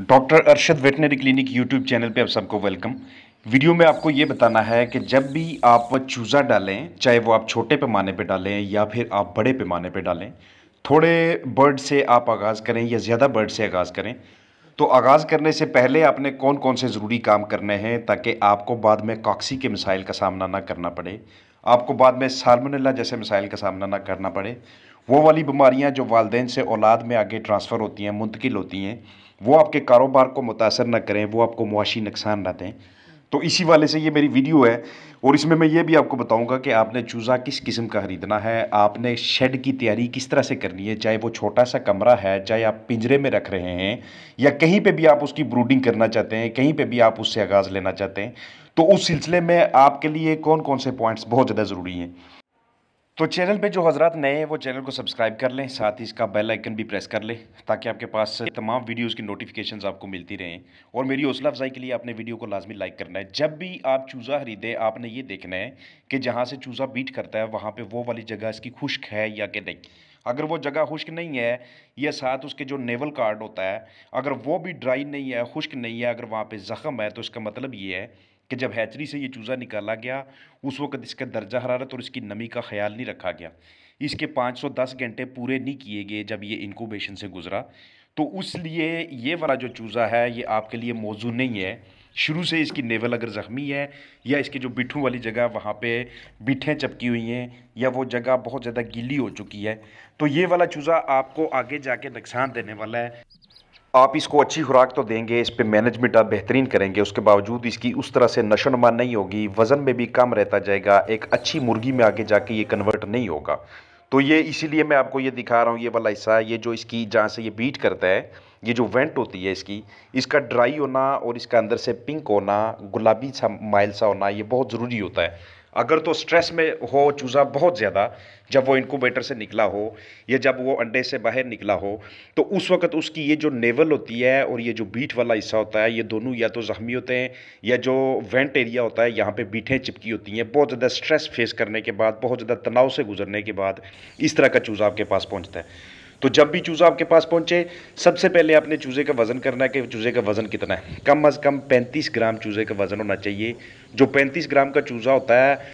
doctor Arshad veterinary clinic YouTube channel पे आप सबको वेलकम वीडियो में आपको ये बताना है कि जब भी आप चूज़ा डालें चाहे वो आप छोटे पैमाने पे डालें या फिर आप बड़े पैमाने पे डालें थोड़े बर्ड से आप आगाज़ करें या ज़्यादा बर्ड से आगाज़ करें तो आगाज़ करने से पहले आपने कौन कौन से ज़रूरी काम करने हैं ताकि आपको बाद में काक्सी के मिसाइल का सामना ना करना पड़े आपको बाद में सालमनला जैसे मिसाइल का सामना ना करना पड़े वो वाली बीमारियाँ जो वालदेन से औलाद में आगे ट्रांसफ़र होती हैं मुंतकिल होती हैं वो आपके कारोबार को मुतासर न करें वो आपको मुआशी नुकसान ना दें तो इसी वाले से ये मेरी वीडियो है और इसमें मैं ये भी आपको बताऊंगा कि आपने चूज़ा किस किस्म का ख़रीदना है आपने शेड की तैयारी किस तरह से करनी है चाहे वो छोटा सा कमरा है चाहे आप पिंजरे में रख रहे हैं या कहीं पे भी आप उसकी ब्रूडिंग करना चाहते हैं कहीं पे भी आप उससे आगाज़ लेना चाहते हैं तो उस सिलसिले में आपके लिए कौन कौन से पॉइंट्स बहुत ज़्यादा ज़रूरी हैं तो चैनल पे जो हजरात नए हैं वो चैनल को सब्सक्राइब कर लें साथ ही इसका बेल आइकन भी प्रेस कर लें ताकि आपके पास तमाम वीडियोस की नोटिफिकेशन आपको मिलती रहें और मेरी हौसला अफजाई के लिए आपने वीडियो को लाजमी लाइक करना है जब भी आप चूज़ा खरीदें आपने ये देखना है कि जहाँ से चूज़ा बीट करता है वहाँ पर वो वाली जगह इसकी खुश्क है या कि नहीं अगर वो जगह खुश्क नहीं है या साथ उसके जो नेवल कार्ड होता है अगर वो भी ड्राई नहीं है खुश्क नहीं है अगर वहाँ पर ज़ख़म है तो इसका मतलब ये है कि जब हैचरी से ये चूज़ा निकाला गया उस वक़्त इसका दर्जा हरारत और इसकी नमी का ख्याल नहीं रखा गया इसके 510 घंटे पूरे नहीं किए गए जब ये इनकोबेशन से गुज़रा तो उस लिए ये वाला जो चूज़ा है ये आपके लिए मौजू नहीं है शुरू से इसकी नेवल अगर ज़ख्मी है या इसके जो बिठू वाली जगह वहाँ पे बिठें चपकी हुई हैं या वो जगह बहुत ज़्यादा गीली हो चुकी है तो ये वाला चूज़ा आपको आगे जाके नुकसान देने वाला है आप इसको अच्छी खुराक तो देंगे इस पर मैनेजमेंट आप बेहतरीन करेंगे उसके बावजूद इसकी उस तरह से नशोनमा नहीं होगी वज़न में भी कम रहता जाएगा एक अच्छी मुर्गी में आगे जाके ये कन्वर्ट नहीं होगा तो ये इसीलिए मैं आपको ये दिखा रहा हूँ ये वाला हिस्सा ये जो इसकी जहाँ से ये बीट करता है ये जो वेंट होती है इसकी इसका ड्राई होना और इसका अंदर से पिंक होना गुलाबी सा माइल सा होना ये बहुत ज़रूरी होता है अगर तो स्ट्रेस में हो चूज़ा बहुत ज़्यादा जब वो इनकोबेटर से निकला हो या जब वो अंडे से बाहर निकला हो तो उस वक्त उसकी ये जो नेवल होती है और ये जो बीट वाला हिस्सा होता है ये दोनों या तो ज़ख्मी होते हैं या जो वेंट एरिया होता है यहाँ पे बीटें चिपकी होती हैं बहुत ज़्यादा स्ट्रेस फेस करने के बाद बहुत ज़्यादा तनाव से गुजरने के बाद इस तरह का चूज़ा आपके पास पहुँचता है तो जब भी चूज़ा आपके पास पहुंचे सबसे पहले आपने चूज़े का वज़न करना है कि चूज़े का वज़न कितना है कम अज़ कम 35 ग्राम चूज़े का वज़न होना चाहिए जो 35 ग्राम का चूज़ा होता है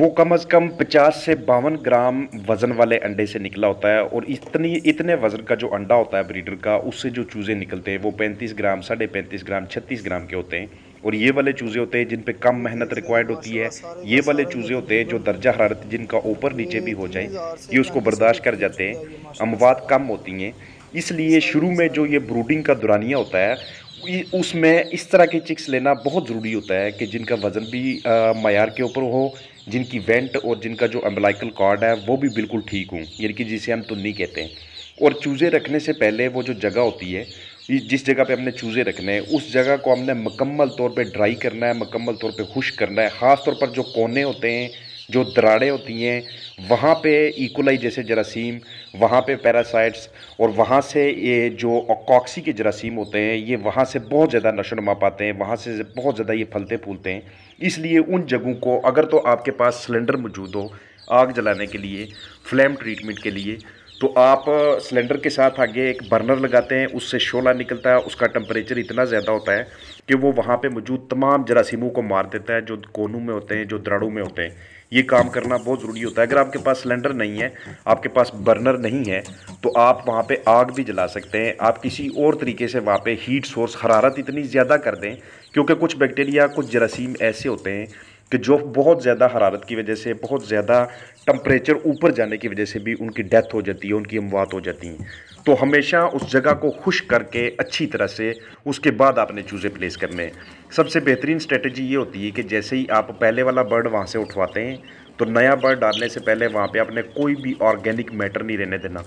वो कम अज़ कम 50 से बावन ग्राम वज़न वाले अंडे से निकला होता है और इतनी इतने वज़न का जो अंडा होता है ब्रीडर का उससे जो चूज़े निकलते हैं वो पैंतीस ग्राम साढ़े पैंतीस ग्राम छत्तीस ग्राम के होते हैं और ये वाले चूज़े होते हैं जिन पे कम मेहनत रिक्वायर्ड होती है ये वाले चूज़े होते हैं जो दर्जा हरारत जिनका ऊपर नीचे भी हो जाए ये उसको बर्दाश्त कर जाते हैं अमवात कम होती हैं इसलिए शुरू में जो ये ब्रूडिंग का दुरानिया होता है उसमें इस तरह के चिक्स लेना बहुत ज़रूरी होता है कि जिनका वज़न भी मैार के ऊपर हो जिनकी वेंट और जिनका जो एम्बलाइकल कॉर्ड है वो भी बिल्कुल ठीक हूँ यानी कि जिसे हम तुन्नी कहते हैं और चूज़े रखने से पहले वो जो जगह होती है जिस जगह पे हमने चूज़े रखने हैं उस जगह को हमने मुकम्मल तौर पे ड्राई करना है मकम्मल तौर पे खुश करना है ख़ास तौर पर जो कोने होते हैं जो दराड़ें होती हैं वहाँ पे इकोलाई जैसे जरासीम वहाँ पे पैरासाइट्स और वहाँ से ये जो कॉक्सी के जरासीम होते हैं ये वहाँ से बहुत ज़्यादा नशोनमा पाते हैं वहाँ से बहुत ज़्यादा ये फलते फूलते हैं इसलिए उन जगहों को अगर तो आपके पास सिलेंडर मौजूद हो आग जलाने के लिए फ्लेम ट्रीटमेंट के लिए तो आप सिलेंडर के साथ आगे एक बर्नर लगाते हैं उससे शोला निकलता है उसका टेम्परेचर इतना ज़्यादा होता है कि वो वहाँ पे मौजूद तमाम जरासीमों को मार देता है जो कोनू में होते हैं जो दराड़ों में होते हैं ये काम करना बहुत ज़रूरी होता है अगर आपके पास सिलेंडर नहीं है आपके पास बर्नर नहीं है तो आप वहाँ पे आग भी जला सकते हैं आप किसी और तरीके से वहाँ पे हीट सोर्स हरारत इतनी ज़्यादा कर दें क्योंकि कुछ बैक्टीरिया कुछ जरासीम ऐसे होते हैं कि जो बहुत ज़्यादा हरारत की वजह से बहुत ज़्यादा टम्परेचर ऊपर जाने की वजह से भी उनकी डेथ हो जाती है उनकी अमवात हो जाती हैं तो हमेशा उस जगह को खुश करके अच्छी तरह से उसके बाद आपने चूज़े प्लेस करने हैं सबसे बेहतरीन स्ट्रेटजी ये होती है कि जैसे ही आप पहले वाला बर्ड वहाँ से उठवाते हैं तो नया बर्ड डालने से पहले वहाँ पे आपने कोई भी ऑर्गेनिक मैटर नहीं रहने देना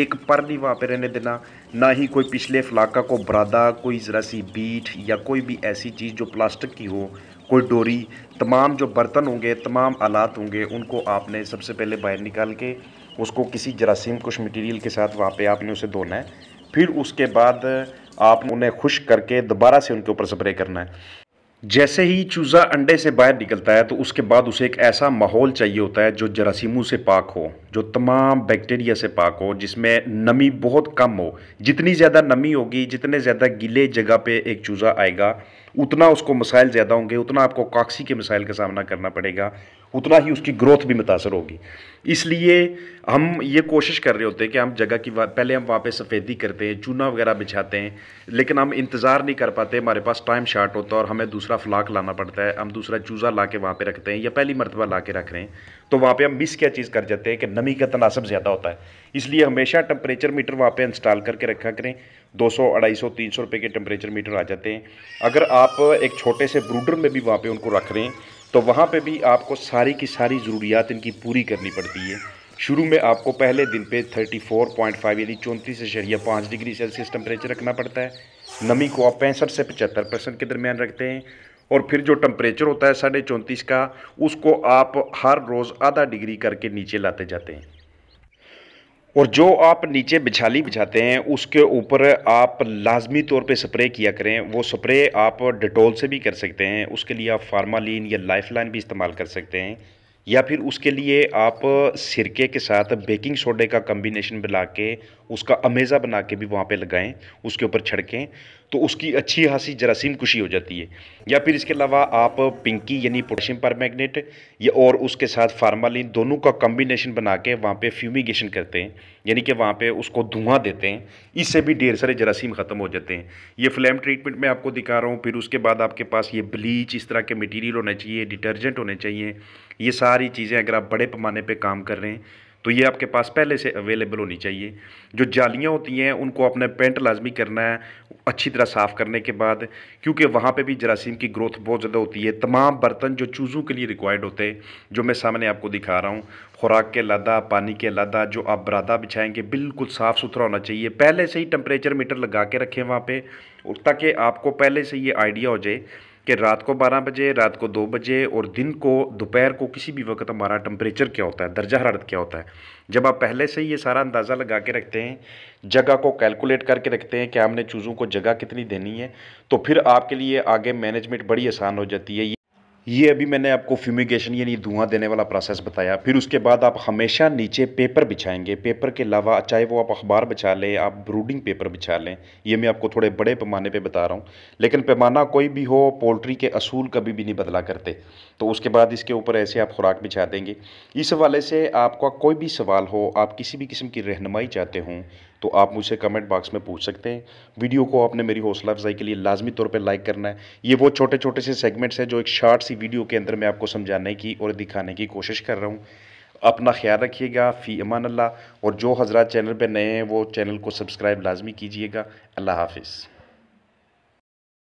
एक पर नहीं वहाँ पे रहने देना ना ही कोई पिछले फलाका को बरादा कोई ज़रा सी बीट या कोई भी ऐसी चीज़ जो प्लास्टिक की हो कोई डोरी तमाम जो बर्तन होंगे तमाम आलात होंगे उनको आपने सबसे पहले बाहर निकाल के उसको किसी जरासीम कुछ मटेरियल के साथ वहाँ पे आपने उसे धोना है फिर उसके बाद आप उन्हें खुश करके दोबारा से उनके ऊपर स्प्रे करना है जैसे ही चूज़ा अंडे से बाहर निकलता है तो उसके बाद उसे एक ऐसा माहौल चाहिए होता है जो जरासीमों से पाक हो जो तमाम बैक्टीरिया से पाक हो जिसमें नमी बहुत कम हो जितनी ज़्यादा नमी होगी जितने ज़्यादा गीले जगह पे एक चूज़ा आएगा उतना उसको मसाइल ज़्यादा होंगे उतना आपको काक्सी के मसाइल का सामना करना पड़ेगा उतना ही उसकी ग्रोथ भी मुतासर होगी इसलिए हम ये कोशिश कर रहे होते हैं कि हम जगह की पहले हम वहाँ पे सफ़ेदी करते हैं चूना वगैरह बिछाते हैं लेकिन हम इंतज़ार नहीं कर पाते हमारे पास टाइम शार्ट होता है और हमें दूसरा फ्लाक लाना पड़ता है हम दूसरा चूज़ा ला के वहाँ पर रखते हैं या पहली मरतबा ला के रख रहे हैं तो वहाँ पर हम मिस क्या चीज़ कर जाते हैं कि नमी का तनासब ज़्यादा होता है इसलिए हमेशा टम्परेचर मीटर वहाँ पर इंस्टॉल करके रखा करें दो सौ अढ़ाई सौ तीन सौ रुपये के टम्परेचर मीटर आ जाते हैं अगर आप एक छोटे से ब्रूडर में भी वहाँ पर उनको रख रहे हैं तो वहाँ पे भी आपको सारी की सारी ज़रूरियात इनकी पूरी करनी पड़ती है शुरू में आपको पहले दिन पे 34.5 यानी चौंतीस अशरिया पाँच डिग्री सेल्सियस टम्परेचर रखना पड़ता है नमी को आप पैंसठ से पचहत्तर परसेंट के दरमियान रखते हैं और फिर जो टम्परेचर होता है साढ़े चौंतीस का उसको आप हर रोज़ आधा डिग्री करके नीचे लाते जाते हैं और जो आप नीचे बिछाली बिछाते हैं उसके ऊपर आप लाजमी तौर पे स्प्रे किया करें वो स्प्रे आप डिटोल से भी कर सकते हैं उसके लिए आप फार्मालीन या लाइफ लाइन भी इस्तेमाल कर सकते हैं या फिर उसके लिए आप सिरके के साथ बेकिंग सोडे का कम्बिनेशन मिला के उसका अमेज़ा बना के भी वहाँ पे लगाएं उसके ऊपर छिड़कें तो उसकी अच्छी खासी जरासीम कुशी हो जाती है या फिर इसके अलावा आप पिंकी यानी पोटेशियम मैगनेट या और उसके साथ फार्मालिन दोनों का कम्बिनेशन बना के वहाँ पर फ्यूमिगेशन करते हैं यानी कि वहाँ पर उसको धुआँ देते हैं इससे भी ढेर सारे जरासीम ख़त्म हो जाते हैं ये फ्लैम ट्रीटमेंट मैं आपको दिखा रहा हूँ फिर उसके बाद आपके पास ये ब्लीच इस तरह के मटीरियल होना चाहिए डिटर्जेंट होने चाहिए ये सारी चीज़ें अगर आप बड़े पैमाने पर काम कर रहे हैं तो ये आपके पास पहले से अवेलेबल होनी चाहिए जो जालियाँ होती हैं उनको अपने पेंट लाजमी करना है अच्छी तरह साफ़ करने के बाद क्योंकि वहाँ पे भी जरासीम की ग्रोथ बहुत ज़्यादा होती है तमाम बर्तन जो चूज़ों के लिए रिक्वायर्ड होते हैं जो मैं सामने आपको दिखा रहा हूँ खुराक के लादा पानी के लादा जो आप बरादा बिछाएंगे बिल्कुल साफ़ सुथरा होना चाहिए पहले से ही टम्परेचर मीटर लगा के रखें वहाँ पर ताकि आपको पहले से ये आइडिया हो जाए कि रात को 12 बजे रात को 2 बजे और दिन को दोपहर को किसी भी वक्त हमारा टम्परेचर क्या होता है दर्जा हरारत क्या होता है जब आप पहले से ही ये सारा अंदाज़ा लगा के रखते हैं जगह को कैलकुलेट करके रखते हैं कि हमने चूज़ों को जगह कितनी देनी है तो फिर आपके लिए आगे मैनेजमेंट बड़ी आसान हो जाती है ये अभी मैंने आपको फ्यूमिगेशन यानी धुआं देने वाला प्रोसेस बताया फिर उसके बाद आप हमेशा नीचे पेपर बिछाएंगे पेपर के अलावा चाहे वो आप अखबार बिछा लें आप ब्रूडिंग पेपर बिछा लें ये मैं आपको थोड़े बड़े पैमाने पे बता रहा हूँ लेकिन पैमाना कोई भी हो पोल्ट्री के असूल कभी भी नहीं बदला करते तो उसके बाद इसके ऊपर ऐसे आप खुराक बिछा देंगे इस हवाले से आपका कोई भी सवाल हो आप किसी भी किस्म की रहनमाई चाहते हों तो आप मुझसे कमेंट बॉक्स में पूछ सकते हैं वीडियो को आपने मेरी हौसला अफजाई के लिए लाजमी तौर पर लाइक करना है ये वो छोटे छोटे से सेगमेंट्स हैं जो एक शार्ट सी वीडियो के अंदर मैं आपको समझाने की और दिखाने की कोशिश कर रहा हूँ अपना ख्याल रखिएगा फ़ी अमान अल्लाह और जो हजरा चैनल पर नए हैं वो चैनल को सब्सक्राइब लाजमी कीजिएगा अल्लाह हाफिज़